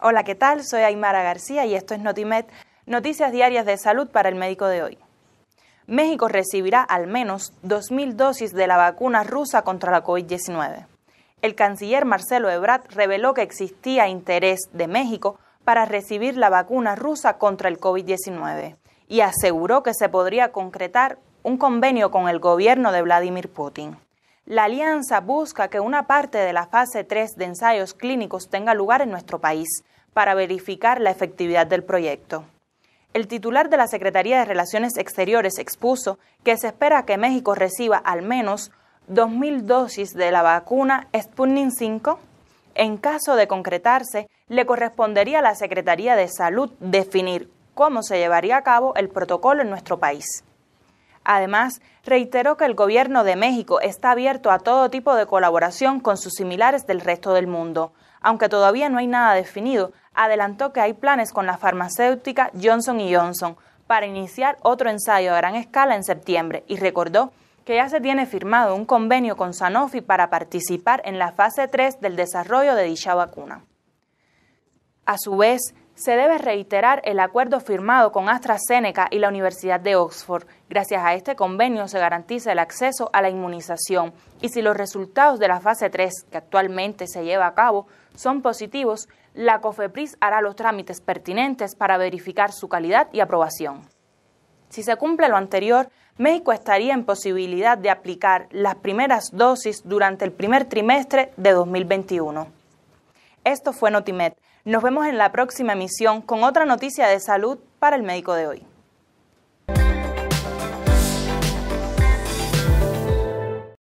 Hola, ¿qué tal? Soy Aymara García y esto es Notimed, noticias diarias de salud para el médico de hoy. México recibirá al menos 2.000 dosis de la vacuna rusa contra la COVID-19. El canciller Marcelo Ebrard reveló que existía interés de México para recibir la vacuna rusa contra el COVID-19 y aseguró que se podría concretar un convenio con el gobierno de Vladimir Putin. La alianza busca que una parte de la fase 3 de ensayos clínicos tenga lugar en nuestro país para verificar la efectividad del proyecto. El titular de la Secretaría de Relaciones Exteriores expuso que se espera que México reciba al menos 2.000 dosis de la vacuna Sputnik V. En caso de concretarse, le correspondería a la Secretaría de Salud definir cómo se llevaría a cabo el protocolo en nuestro país. Además, reiteró que el gobierno de México está abierto a todo tipo de colaboración con sus similares del resto del mundo. Aunque todavía no hay nada definido, adelantó que hay planes con la farmacéutica Johnson Johnson para iniciar otro ensayo a gran escala en septiembre y recordó que ya se tiene firmado un convenio con Sanofi para participar en la fase 3 del desarrollo de dicha vacuna. A su vez, se debe reiterar el acuerdo firmado con AstraZeneca y la Universidad de Oxford. Gracias a este convenio se garantiza el acceso a la inmunización y si los resultados de la fase 3, que actualmente se lleva a cabo, son positivos, la COFEPRIS hará los trámites pertinentes para verificar su calidad y aprobación. Si se cumple lo anterior, México estaría en posibilidad de aplicar las primeras dosis durante el primer trimestre de 2021. Esto fue Notimed. Nos vemos en la próxima emisión con otra noticia de salud para el médico de hoy.